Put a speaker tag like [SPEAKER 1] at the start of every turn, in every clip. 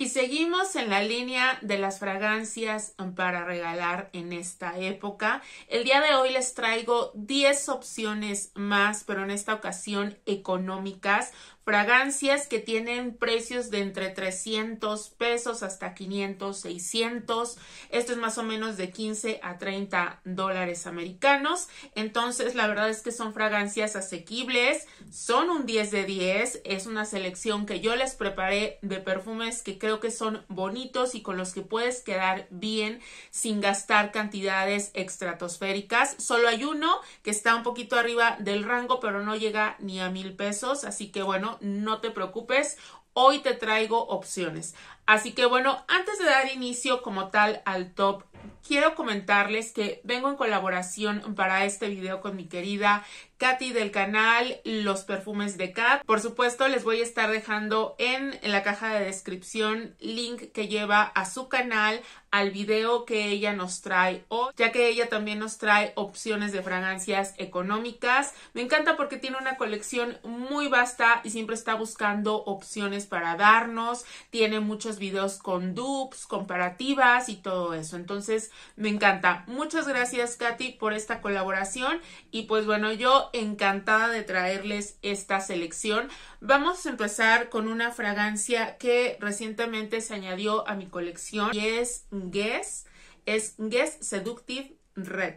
[SPEAKER 1] Y seguimos en la línea de las fragancias para regalar en esta época. El día de hoy les traigo 10 opciones más, pero en esta ocasión económicas, fragancias que tienen precios de entre 300 pesos hasta 500, 600. Esto es más o menos de 15 a 30 dólares americanos. Entonces, la verdad es que son fragancias asequibles, son un 10 de 10. Es una selección que yo les preparé de perfumes que creo que son bonitos y con los que puedes quedar bien sin gastar cantidades estratosféricas. Solo hay uno que está un poquito arriba del rango, pero no llega ni a mil pesos. Así que bueno, no te preocupes, hoy te traigo opciones. Así que bueno, antes de dar inicio como tal al top quiero comentarles que vengo en colaboración para este video con mi querida Katy del canal Los Perfumes de Kat. Por supuesto, les voy a estar dejando en, la caja de descripción link que lleva a su canal, al video que ella nos trae hoy, ya que ella también nos trae opciones de fragancias económicas. Me encanta porque tiene una colección muy vasta y siempre está buscando opciones para darnos. Tiene muchos videos con dupes, comparativas y todo eso. Entonces, me encanta. Muchas gracias, Katy, por esta colaboración. Y pues bueno, yo encantada de traerles esta selección. Vamos a empezar con una fragancia que recientemente se añadió a mi colección y es Guess. Es Guess Seductive Red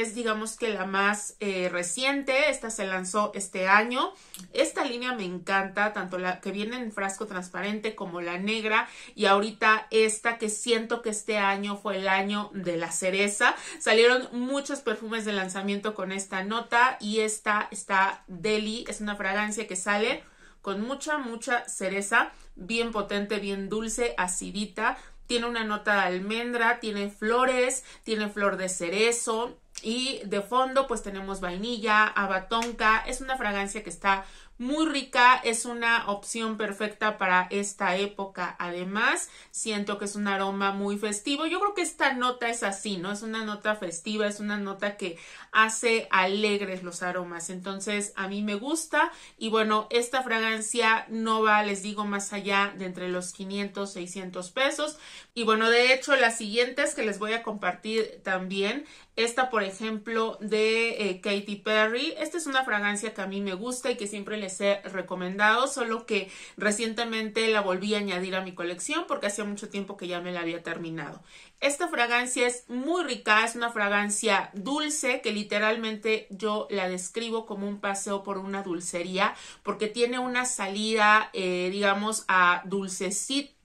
[SPEAKER 1] es digamos que la más eh, reciente, esta se lanzó este año. Esta línea me encanta, tanto la que viene en frasco transparente como la negra y ahorita esta que siento que este año fue el año de la cereza. Salieron muchos perfumes de lanzamiento con esta nota y esta está Deli, es una fragancia que sale con mucha, mucha cereza, bien potente, bien dulce, acidita, tiene una nota de almendra, tiene flores, tiene flor de cerezo, y de fondo pues tenemos vainilla, abatonca, es una fragancia que está muy rica, es una opción perfecta para esta época. Además, siento que es un aroma muy festivo. Yo creo que esta nota es así, ¿no? Es una nota festiva, es una nota que hace alegres los aromas. Entonces, a mí me gusta y bueno, esta fragancia no va, les digo, más allá de entre los 500, 600 pesos. Y bueno, de hecho, las siguientes que les voy a compartir también esta, por ejemplo, de eh, Katy Perry. Esta es una fragancia que a mí me gusta y que siempre les he recomendado, solo que recientemente la volví a añadir a mi colección porque hacía mucho tiempo que ya me la había terminado. Esta fragancia es muy rica, es una fragancia dulce que literalmente yo la describo como un paseo por una dulcería porque tiene una salida, eh, digamos, a dulcecito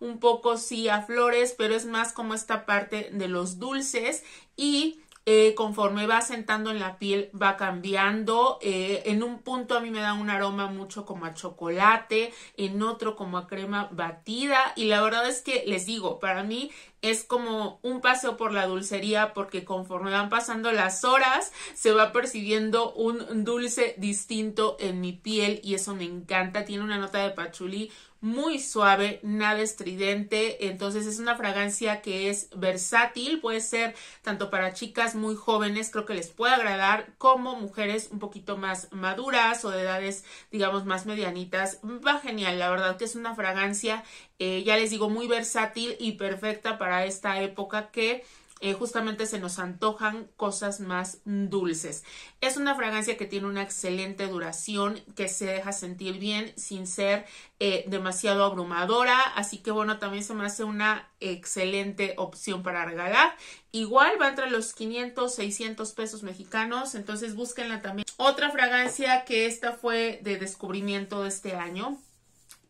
[SPEAKER 1] un poco sí a flores, pero es más como esta parte de los dulces y eh, conforme va sentando en la piel va cambiando. Eh, en un punto a mí me da un aroma mucho como a chocolate, en otro como a crema batida y la verdad es que les digo, para mí es como un paseo por la dulcería porque conforme van pasando las horas se va percibiendo un dulce distinto en mi piel y eso me encanta. Tiene una nota de patchouli muy suave, nada estridente, entonces es una fragancia que es versátil, puede ser tanto para chicas muy jóvenes, creo que les puede agradar, como mujeres un poquito más maduras o de edades, digamos, más medianitas. Va genial, la verdad que es una fragancia, eh, ya les digo, muy versátil y perfecta para esta época que eh, justamente se nos antojan cosas más dulces. Es una fragancia que tiene una excelente duración, que se deja sentir bien sin ser eh, demasiado abrumadora, así que bueno, también se me hace una excelente opción para regalar. Igual va entre los 500, 600 pesos mexicanos, entonces búsquenla también. Otra fragancia que esta fue de descubrimiento de este año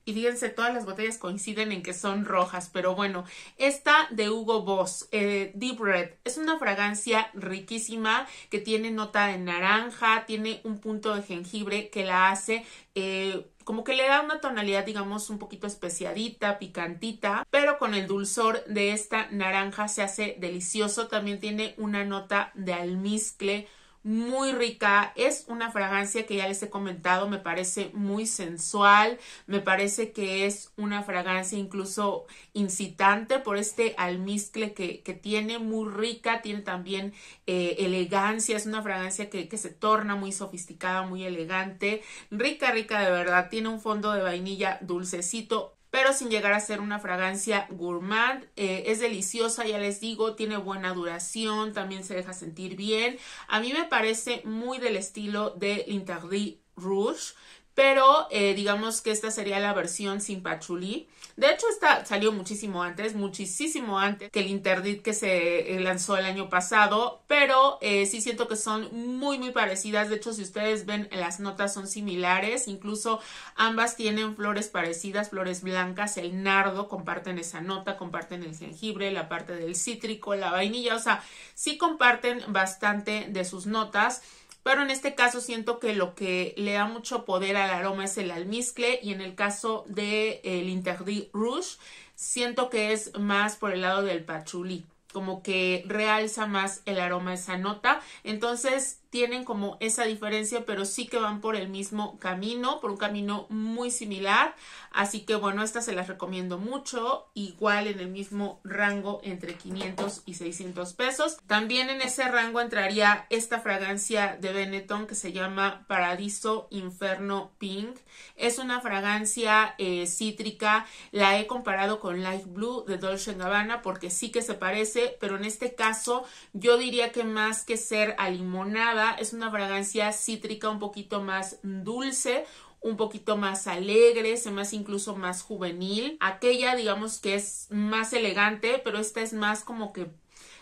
[SPEAKER 1] y fíjense, todas las botellas coinciden en que son rojas, pero bueno, esta de Hugo Boss, eh, Deep Red, es una fragancia riquísima que tiene nota de naranja, tiene un punto de jengibre que la hace eh, como que le da una tonalidad, digamos, un poquito especiadita, picantita, pero con el dulzor de esta naranja se hace delicioso. También tiene una nota de almizcle muy rica. Es una fragancia que ya les he comentado, me parece muy sensual, me parece que es una fragancia incluso incitante por este almizcle que, tiene, muy rica, tiene también eh, elegancia, es una fragancia que se torna muy sofisticada, muy elegante, rica, rica de verdad, tiene un fondo de vainilla dulcecito, pero sin llegar a ser una fragancia gourmand. Eh, es deliciosa, ya les digo, tiene buena duración, también se deja sentir bien. A mí me parece muy del estilo de L'Interdit Rouge pero eh, digamos que esta sería la versión sin patchouli. De hecho, esta salió muchísimo antes, muchísimo antes que el Interdit que se eh, lanzó el año pasado, pero eh, sí siento que son muy, muy parecidas. De hecho, si ustedes ven, las notas son similares, incluso ambas tienen flores parecidas, flores blancas, el nardo, comparten esa nota, comparten el jengibre, la parte del cítrico, la vainilla, o sea, sí comparten bastante de sus notas pero en este caso siento que lo que le da mucho poder al aroma es el almizcle y en el caso de el Interdit Rouge siento que es más por el lado del patchouli como que realza más el aroma esa nota entonces tienen como esa diferencia, pero sí que van por el mismo camino, por un camino muy similar. Así que bueno, estas se las recomiendo mucho, igual en el mismo rango entre 500 y 600 pesos. También en ese rango entraría esta fragancia de Benetton que se llama Paradiso Inferno Pink. Es una fragancia eh, cítrica, la he comparado con Light Blue de Dolce Gabbana porque sí que se parece, pero en este caso yo diría que más que ser a limonada, es una fragancia cítrica un poquito más dulce, un poquito más alegre, se más incluso más juvenil. Aquella, digamos que es más elegante, pero esta es más como que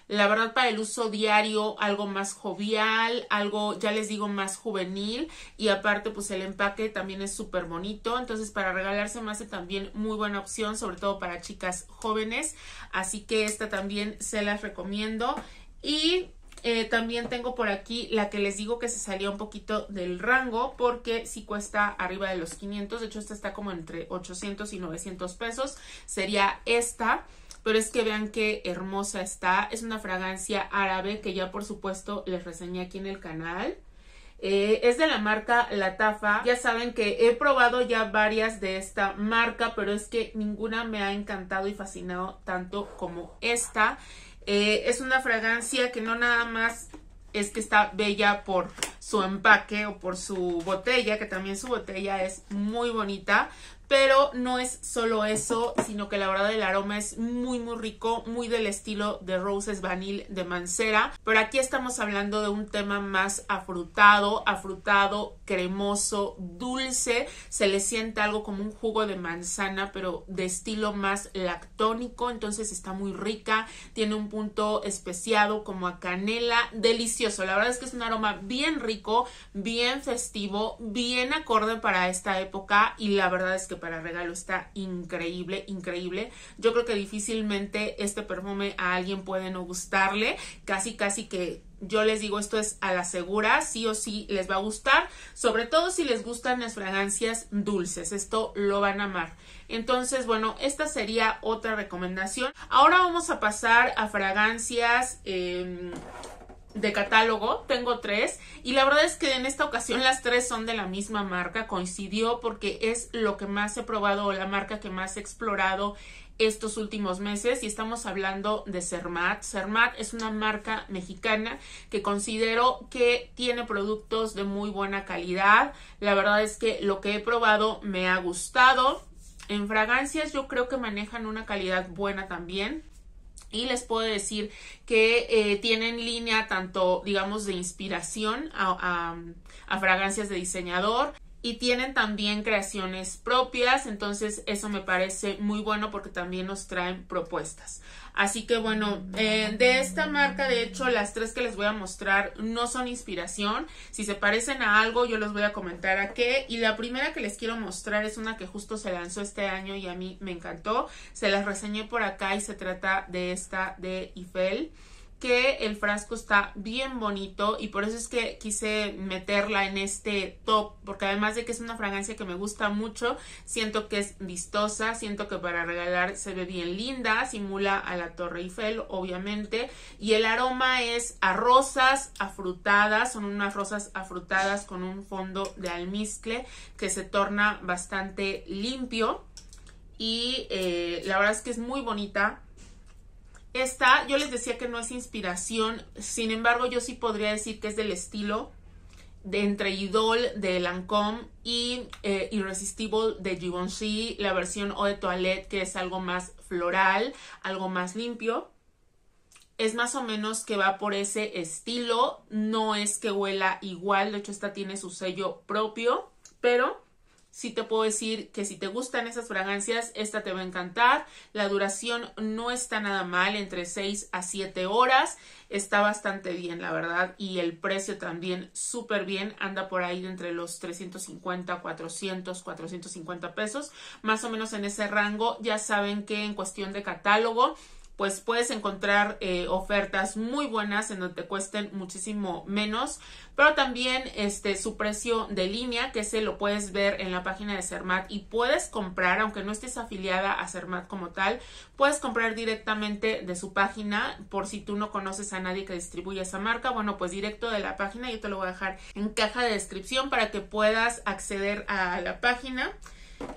[SPEAKER 1] la verdad para el uso diario algo más jovial, algo ya les digo más juvenil y aparte pues el empaque también es súper bonito, entonces para regalarse me hace también muy buena opción, sobre todo para chicas jóvenes, así que esta también se las recomiendo y eh, también tengo por aquí la que les digo que se salía un poquito del rango porque si sí cuesta arriba de los 500, de hecho esta está como entre 800 y 900 pesos, sería esta. Pero es que vean qué hermosa está. Es una fragancia árabe que ya por supuesto les reseñé aquí en el canal. Eh, es de la marca La Tafa. Ya saben que he probado ya varias de esta marca, pero es que ninguna me ha encantado y fascinado tanto como esta. Eh, es una fragancia que no nada más es que está bella por su empaque o por su botella, que también su botella es muy bonita, pero no es solo eso, sino que la verdad el aroma es muy muy rico, muy del estilo de Roses Vanille de Mancera, pero aquí estamos hablando de un tema más afrutado, afrutado cremoso, dulce, se le siente algo como un jugo de manzana, pero de estilo más lactónico, entonces está muy rica, tiene un punto especiado como a canela, delicioso, la verdad es que es un aroma bien rico, bien festivo, bien acorde para esta época y la verdad es que para regalo está increíble, increíble, yo creo que difícilmente este perfume a alguien puede no gustarle, casi casi que yo les digo esto es a la segura, sí o sí les va a gustar, sobre todo si les gustan las fragancias dulces, esto lo van a amar. Entonces, bueno, esta sería otra recomendación. Ahora vamos a pasar a fragancias em, de catálogo, tengo tres y la verdad es que en esta ocasión las tres son de la misma marca, coincidió porque es lo que más he probado o la marca que más he explorado estos últimos meses y estamos hablando de Cermat. Cermat es una marca mexicana que considero que tiene productos de muy buena calidad. La verdad es que lo que he probado me ha gustado. En fragancias yo creo que manejan una calidad buena también. Y les puedo decir que eh, tienen línea tanto, digamos, de inspiración a fragancias de diseñador y tienen también creaciones propias, entonces eso me parece muy bueno porque también nos traen propuestas. Así que bueno, eh, de esta marca, de hecho, las tres que les voy a mostrar no son inspiración. Si se parecen a algo, yo les voy a comentar a qué. Y la primera que les quiero mostrar es una que justo se lanzó este año y a mí me encantó. Se las reseñé por acá y se trata de esta de Eiffel que el frasco está bien bonito y por eso es que quise meterla en este top, porque además de que es una fragancia que me gusta mucho, siento que es vistosa, siento que para regalar se ve bien linda, simula a la Torre Eiffel, obviamente, y el aroma es a rosas afrutadas, son unas rosas afrutadas con un fondo de almizcle que se torna bastante limpio y eh, la verdad es que es muy bonita esta, yo les decía que no es inspiración, sin embargo, yo sí podría decir que es del estilo de entre Idol de Lancôme y eh, Irresistible de Givenchy, la versión o de Toilette, que es algo más floral, algo más limpio. Es más o menos que va por ese estilo, no es que huela igual, de hecho esta tiene su sello propio, pero sí te puedo decir que si te gustan esas fragancias, esta te va a encantar. La duración no está nada mal, entre 6 a 7 horas. Está bastante bien, la verdad. Y el precio también súper bien. Anda por ahí entre los 350, 400, 450 pesos. Más o menos en ese rango. Ya saben que en cuestión de catálogo pues puedes encontrar eh, ofertas muy buenas en donde te cuesten muchísimo menos, pero también este su precio de línea que se lo puedes ver en la página de Cermat y puedes comprar aunque no estés afiliada a Cermat como tal, puedes comprar directamente de su página por si tú no conoces a nadie que distribuya esa marca, bueno, pues directo de la página yo te lo voy a dejar en caja de descripción para que puedas acceder a la página.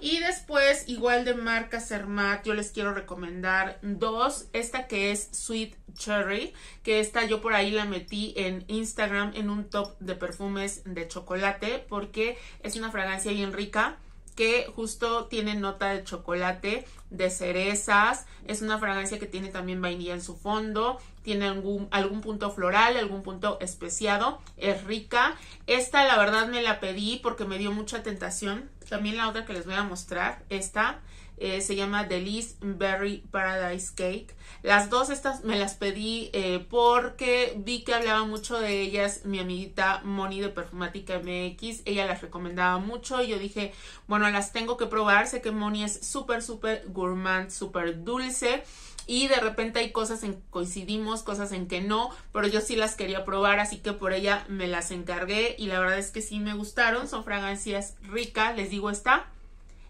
[SPEAKER 1] Y después, igual de marca Cermat, yo les quiero recomendar dos. Esta que es Sweet Cherry, que esta yo por ahí la metí en Instagram en un top de perfumes de chocolate, porque es una fragancia bien rica que justo tiene nota de chocolate, de cerezas, es una fragancia que tiene también vainilla en su fondo, tiene algún, algún punto floral, algún punto especiado, es rica. Esta la verdad me la pedí porque me dio mucha tentación también la otra que les voy a mostrar, esta eh, se llama Delice Berry Paradise Cake. Las dos estas me las pedí eh, porque vi que hablaba mucho de ellas mi amiguita Moni de Perfumática MX, ella las recomendaba mucho y yo dije, bueno, las tengo que probar, sé que Moni es súper, súper gourmand, súper dulce y de repente hay cosas en que coincidimos, cosas en que no, pero yo sí las quería probar, así que por ella me las encargué y la verdad es que sí me gustaron, son fragancias ricas, les digo, está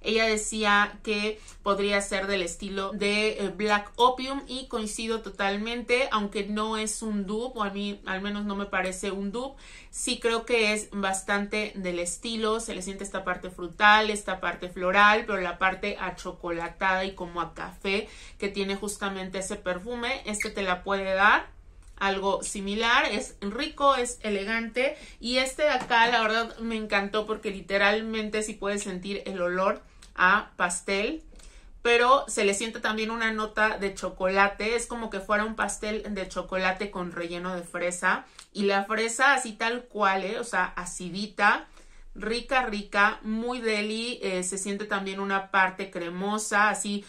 [SPEAKER 1] ella decía que podría ser del estilo de eh, Black Opium y coincido totalmente, aunque no es un dupe, o a mí al menos no me parece un dupe, sí creo que es bastante del estilo, se le siente esta parte frutal, esta parte floral, pero la parte achocolatada y como a café que tiene justamente ese perfume, este te la puede dar algo similar, es rico, es elegante y este de acá la verdad me encantó porque literalmente si sí puedes sentir el olor a pastel, pero se le siente también una nota de chocolate, es como que fuera un pastel de chocolate con relleno de fresa y la fresa así tal cual, eh, o sea, acidita, rica, rica, muy deli, eh, se siente también una parte cremosa, así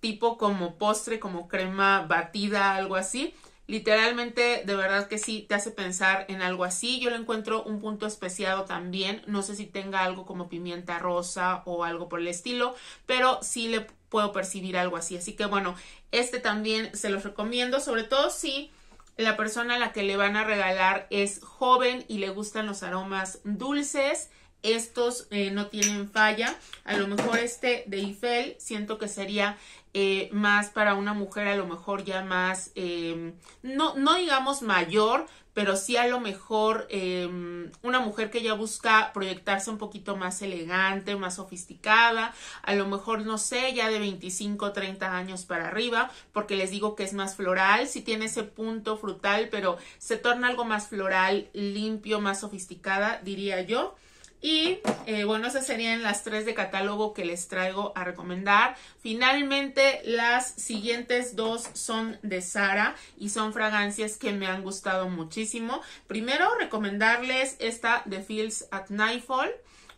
[SPEAKER 1] tipo como postre, como crema batida, algo así, Literalmente, de verdad que sí, te hace pensar en algo así. Yo le encuentro un punto especiado también. No sé si tenga algo como pimienta rosa o algo por el estilo, pero sí le puedo percibir algo así. Así que bueno, este también se los recomiendo, sobre todo si la persona a la que le van a regalar es joven y le gustan los aromas dulces. Estos eh, no tienen falla. A lo mejor este de Eiffel siento que sería eh, más para una mujer a lo mejor ya más, em, no, no digamos mayor, pero sí a lo mejor em, una mujer que ya busca proyectarse un poquito más elegante, más sofisticada, a lo mejor no sé, ya de 25, 30 años para arriba, porque les digo que es más floral, sí tiene ese punto frutal, pero se torna algo más floral, limpio, más sofisticada, diría yo. Y eh, bueno, esas serían las tres de catálogo que les traigo a recomendar. Finalmente, las siguientes dos son de Sara y son fragancias que me han gustado muchísimo. Primero, recomendarles esta de Fields at Nightfall,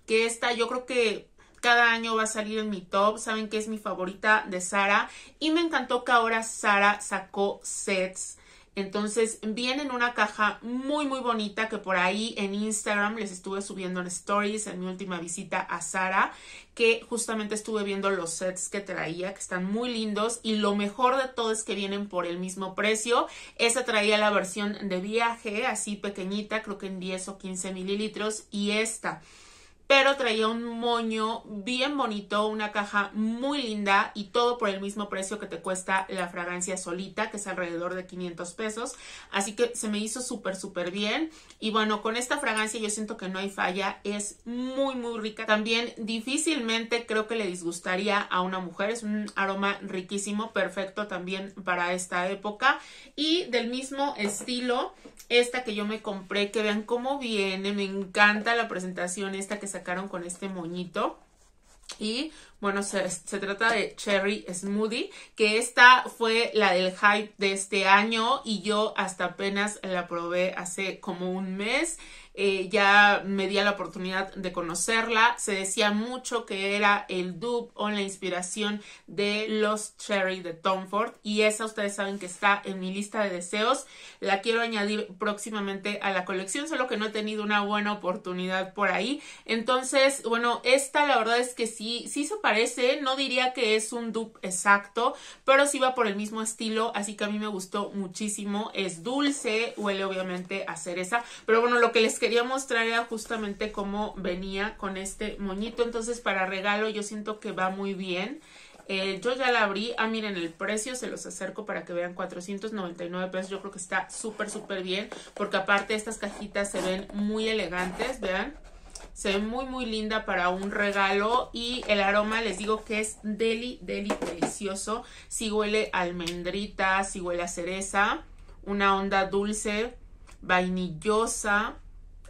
[SPEAKER 1] que esta yo creo que cada año va a salir en mi top. Saben que es mi favorita de Sara y me encantó que ahora Sara sacó sets entonces vienen una caja muy muy bonita que por ahí en Instagram les estuve subiendo en stories en mi última visita a Sara, que justamente estuve viendo los sets que traía, que están muy lindos y lo mejor de todo es que vienen por el mismo precio. Esa traía la versión de viaje, así pequeñita, creo que en 10 o 15 mililitros y esta pero traía un moño bien bonito, una caja muy linda y todo por el mismo precio que te cuesta la fragancia solita, que es alrededor de 500 pesos. Así que se me hizo súper, súper bien. Y bueno, con esta fragancia yo siento que no hay falla, es muy, muy rica. También difícilmente creo que le disgustaría a una mujer, es un aroma riquísimo, perfecto también para esta época. Y del mismo estilo, esta que yo me compré, que vean cómo viene, me encanta la presentación esta que se sacaron con este moñito. Y bueno, se, se, trata de Cherry Smoothie, que esta fue la del hype de este año y yo hasta apenas la probé hace como un mes. Eh, ya me di la oportunidad de conocerla. Se decía mucho que era el dupe o la inspiración de los Cherry de Tom Ford y esa ustedes saben que está en mi lista de deseos. La quiero añadir próximamente a la colección, solo que no he tenido una buena oportunidad por ahí. Entonces, bueno, esta la verdad es que sí, sí se parece, no diría que es un dupe exacto, pero sí va por el mismo estilo, así que a mí me gustó muchísimo. Es dulce, huele obviamente a cereza, pero bueno, lo que les quería mostrar justamente cómo venía con este moñito. Entonces, para regalo yo siento que va muy bien. Eh, yo ya la abrí. Ah, miren el precio, se los acerco para que vean 499 pesos. Yo creo que está súper, súper bien. Porque aparte estas cajitas se ven muy elegantes, vean. Se ven muy, muy linda para un regalo. Y el aroma, les digo que es deli, deli, delicioso. Si sí huele almendrita, si sí huele cereza. Una onda dulce, vainillosa.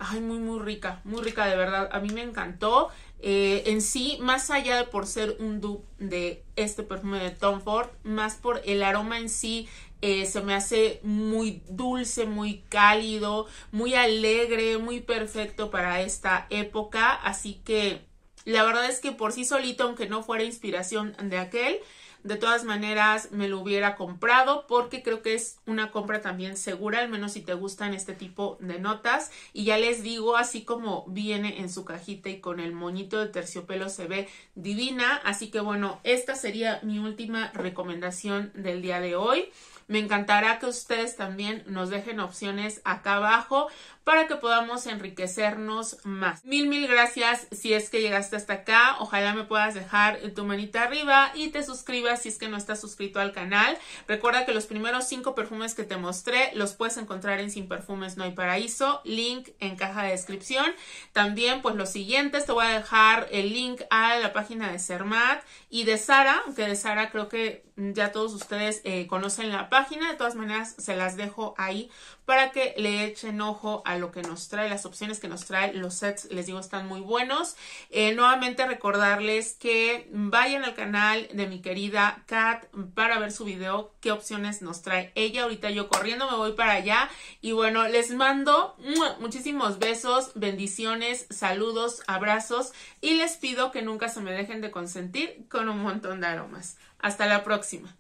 [SPEAKER 1] Ay, muy, muy rica, muy rica de verdad. A mí me encantó. Eh, en sí, más allá de por ser un dupe de este perfume de Tom Ford, más por el aroma en sí, eh, se me hace muy dulce, muy cálido, muy alegre, muy perfecto para esta época. Así que la verdad es que por sí solito, aunque no fuera inspiración de aquel, de todas maneras, me lo hubiera comprado porque creo que es una compra también segura, al menos si te gustan este tipo de notas. Y ya les digo, así como viene en su cajita y con el moñito de terciopelo se ve divina. Así que bueno, esta sería mi última recomendación del día de hoy. Me encantará que ustedes también nos dejen opciones acá abajo para que podamos enriquecernos más. Mil, mil gracias si es que llegaste hasta acá. Ojalá me puedas dejar tu manita arriba y te suscribas si es que no estás suscrito al canal. Recuerda que los primeros cinco perfumes que te mostré los puedes encontrar en Sin Perfumes No Hay Paraíso. Link en caja de descripción. También, pues los siguientes, te voy a dejar el link a la página de Sermat y de Sara, Aunque de Sara creo que ya todos ustedes eh, conocen la página de todas maneras, se las dejo ahí para que le echen ojo a lo que nos trae, las opciones que nos trae. Los sets, les digo, están muy buenos. Eh, nuevamente recordarles que vayan al canal de mi querida Kat para ver su video, qué opciones nos trae ella. Ahorita yo corriendo me voy para allá. Y bueno, les mando muchísimos besos, bendiciones, saludos, abrazos. Y les pido que nunca se me dejen de consentir con un montón de aromas. Hasta la próxima.